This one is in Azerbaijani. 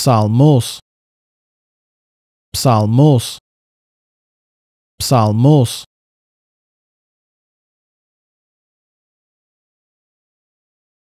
psalmos psalmos psalmos